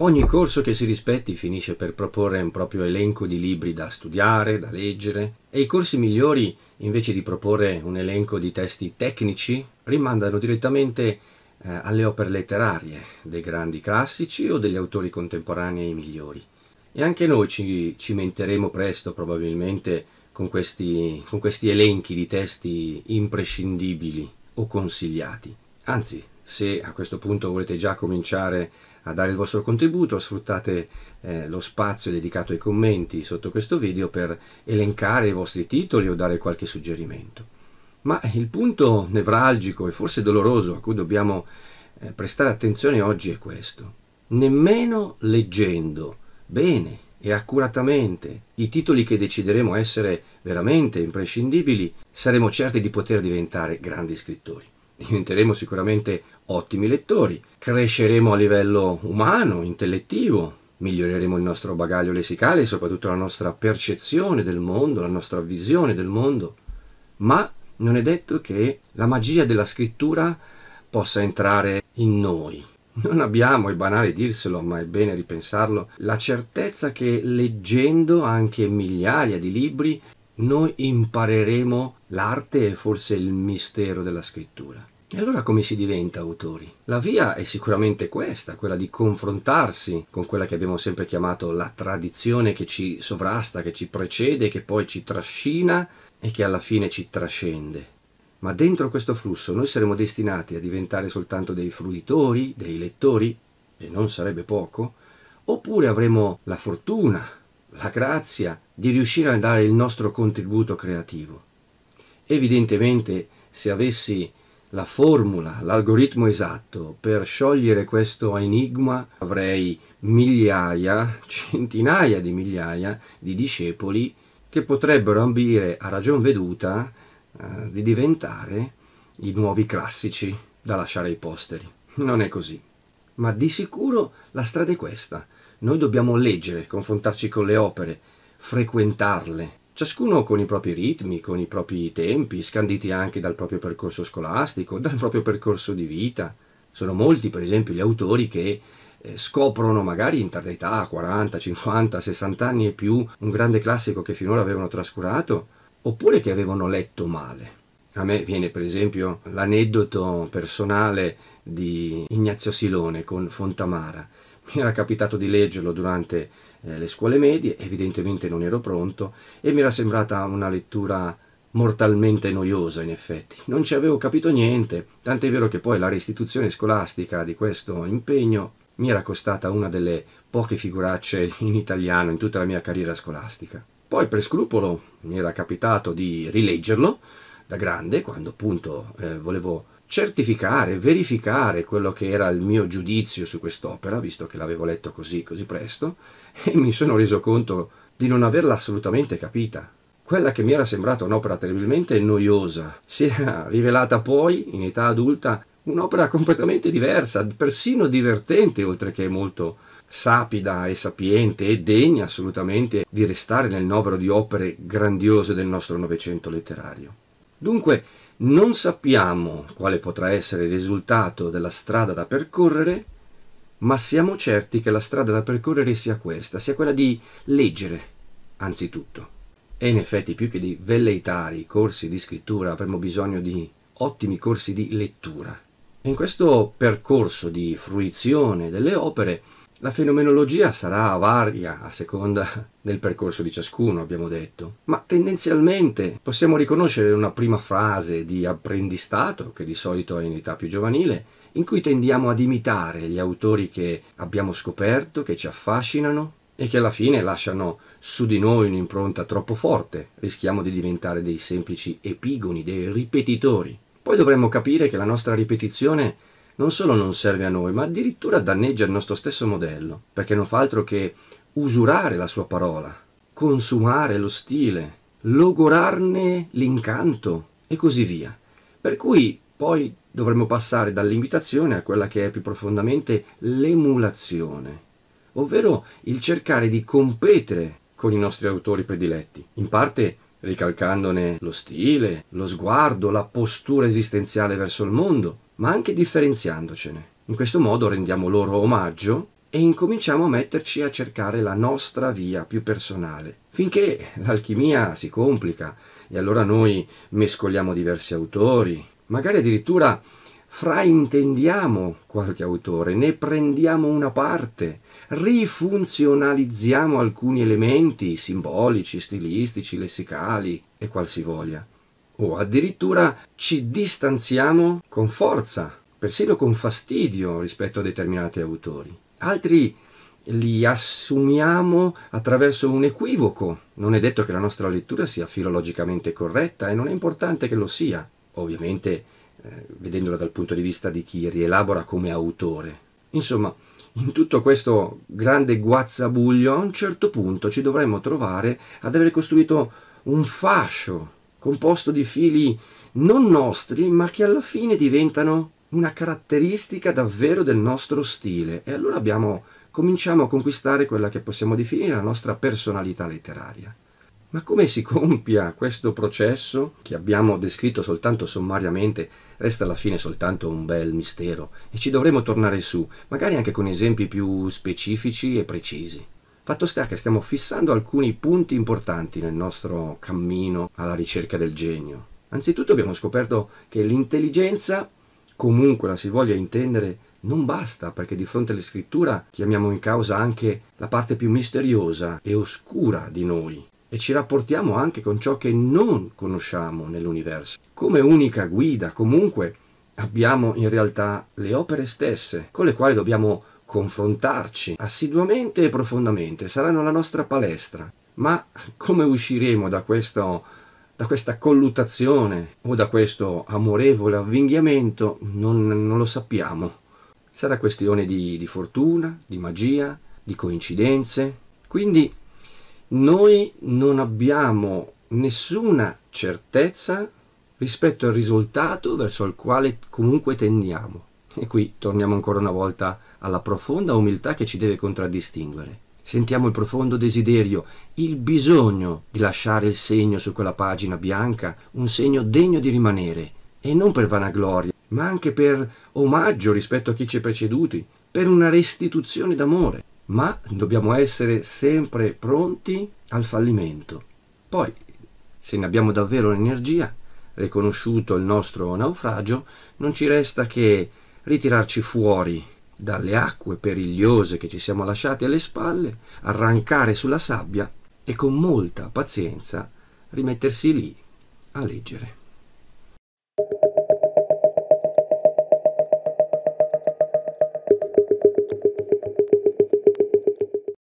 Ogni corso che si rispetti finisce per proporre un proprio elenco di libri da studiare, da leggere e i corsi migliori, invece di proporre un elenco di testi tecnici, rimandano direttamente eh, alle opere letterarie dei grandi classici o degli autori contemporanei migliori. E anche noi ci cimenteremo presto probabilmente con questi, con questi elenchi di testi imprescindibili o consigliati. Anzi, se a questo punto volete già cominciare a dare il vostro contributo sfruttate eh, lo spazio dedicato ai commenti sotto questo video per elencare i vostri titoli o dare qualche suggerimento. Ma il punto nevralgico e forse doloroso a cui dobbiamo eh, prestare attenzione oggi è questo. Nemmeno leggendo bene e accuratamente i titoli che decideremo essere veramente imprescindibili saremo certi di poter diventare grandi scrittori diventeremo sicuramente ottimi lettori, cresceremo a livello umano, intellettivo, miglioreremo il nostro bagaglio lessicale e soprattutto la nostra percezione del mondo, la nostra visione del mondo, ma non è detto che la magia della scrittura possa entrare in noi. Non abbiamo, è banale dirselo, ma è bene ripensarlo, la certezza che leggendo anche migliaia di libri noi impareremo l'arte e forse il mistero della scrittura. E allora come si diventa autori? La via è sicuramente questa, quella di confrontarsi con quella che abbiamo sempre chiamato la tradizione che ci sovrasta, che ci precede, che poi ci trascina e che alla fine ci trascende. Ma dentro questo flusso noi saremo destinati a diventare soltanto dei fruitori, dei lettori, e non sarebbe poco, oppure avremo la fortuna, la grazia di riuscire a dare il nostro contributo creativo. Evidentemente se avessi la formula, l'algoritmo esatto per sciogliere questo enigma avrei migliaia, centinaia di migliaia di discepoli che potrebbero ambire a ragion veduta eh, di diventare i nuovi classici da lasciare ai posteri. Non è così ma di sicuro la strada è questa. Noi dobbiamo leggere, confrontarci con le opere, frequentarle, ciascuno con i propri ritmi, con i propri tempi, scanditi anche dal proprio percorso scolastico, dal proprio percorso di vita. Sono molti, per esempio, gli autori che eh, scoprono magari in tarda età, 40, 50, 60 anni e più, un grande classico che finora avevano trascurato, oppure che avevano letto male. A me viene per esempio l'aneddoto personale di Ignazio Silone con Fontamara. Mi era capitato di leggerlo durante eh, le scuole medie, evidentemente non ero pronto e mi era sembrata una lettura mortalmente noiosa in effetti. Non ci avevo capito niente, tant'è vero che poi la restituzione scolastica di questo impegno mi era costata una delle poche figuracce in italiano in tutta la mia carriera scolastica. Poi per scrupolo mi era capitato di rileggerlo da grande, quando appunto eh, volevo certificare, verificare quello che era il mio giudizio su quest'opera, visto che l'avevo letto così, così presto, e mi sono reso conto di non averla assolutamente capita. Quella che mi era sembrata un'opera terribilmente noiosa si era rivelata poi, in età adulta, un'opera completamente diversa, persino divertente, oltre che molto sapida e sapiente e degna assolutamente di restare nel novero di opere grandiose del nostro Novecento letterario. Dunque non sappiamo quale potrà essere il risultato della strada da percorrere, ma siamo certi che la strada da percorrere sia questa, sia quella di leggere, anzitutto. E in effetti più che di velleitari corsi di scrittura avremo bisogno di ottimi corsi di lettura. E in questo percorso di fruizione delle opere la fenomenologia sarà varia a seconda del percorso di ciascuno, abbiamo detto, ma tendenzialmente possiamo riconoscere una prima fase di apprendistato, che di solito è in età più giovanile, in cui tendiamo ad imitare gli autori che abbiamo scoperto, che ci affascinano e che alla fine lasciano su di noi un'impronta troppo forte, rischiamo di diventare dei semplici epigoni, dei ripetitori. Poi dovremmo capire che la nostra ripetizione non solo non serve a noi, ma addirittura danneggia il nostro stesso modello, perché non fa altro che usurare la sua parola, consumare lo stile, logorarne l'incanto e così via. Per cui poi dovremmo passare dall'imitazione a quella che è più profondamente l'emulazione, ovvero il cercare di competere con i nostri autori prediletti, in parte ricalcandone lo stile, lo sguardo, la postura esistenziale verso il mondo, ma anche differenziandocene. In questo modo rendiamo loro omaggio e incominciamo a metterci a cercare la nostra via più personale, finché l'alchimia si complica e allora noi mescoliamo diversi autori, magari addirittura fraintendiamo qualche autore, ne prendiamo una parte, rifunzionalizziamo alcuni elementi simbolici, stilistici, lessicali e qualsivoglia o addirittura ci distanziamo con forza, persino con fastidio rispetto a determinati autori. Altri li assumiamo attraverso un equivoco. Non è detto che la nostra lettura sia filologicamente corretta e non è importante che lo sia, ovviamente eh, vedendola dal punto di vista di chi rielabora come autore. Insomma, in tutto questo grande guazzabuglio a un certo punto ci dovremmo trovare ad aver costruito un fascio composto di fili non nostri, ma che alla fine diventano una caratteristica davvero del nostro stile. E allora abbiamo, cominciamo a conquistare quella che possiamo definire la nostra personalità letteraria. Ma come si compia questo processo, che abbiamo descritto soltanto sommariamente, resta alla fine soltanto un bel mistero e ci dovremo tornare su, magari anche con esempi più specifici e precisi. Fatto sta che stiamo fissando alcuni punti importanti nel nostro cammino alla ricerca del genio. Anzitutto abbiamo scoperto che l'intelligenza, comunque la si voglia intendere, non basta perché di fronte alla scrittura chiamiamo in causa anche la parte più misteriosa e oscura di noi e ci rapportiamo anche con ciò che non conosciamo nell'universo. Come unica guida comunque abbiamo in realtà le opere stesse con le quali dobbiamo confrontarci assiduamente e profondamente, saranno la nostra palestra. Ma come usciremo da, questo, da questa colluttazione o da questo amorevole avvinghiamento non, non lo sappiamo. Sarà questione di, di fortuna, di magia, di coincidenze. Quindi noi non abbiamo nessuna certezza rispetto al risultato verso il quale comunque tendiamo. E qui torniamo ancora una volta a alla profonda umiltà che ci deve contraddistinguere. Sentiamo il profondo desiderio, il bisogno di lasciare il segno su quella pagina bianca, un segno degno di rimanere, e non per vanagloria, ma anche per omaggio rispetto a chi ci è preceduti, per una restituzione d'amore. Ma dobbiamo essere sempre pronti al fallimento. Poi, se ne abbiamo davvero l'energia, riconosciuto il nostro naufragio, non ci resta che ritirarci fuori dalle acque perigliose che ci siamo lasciati alle spalle, arrancare sulla sabbia e con molta pazienza rimettersi lì a leggere.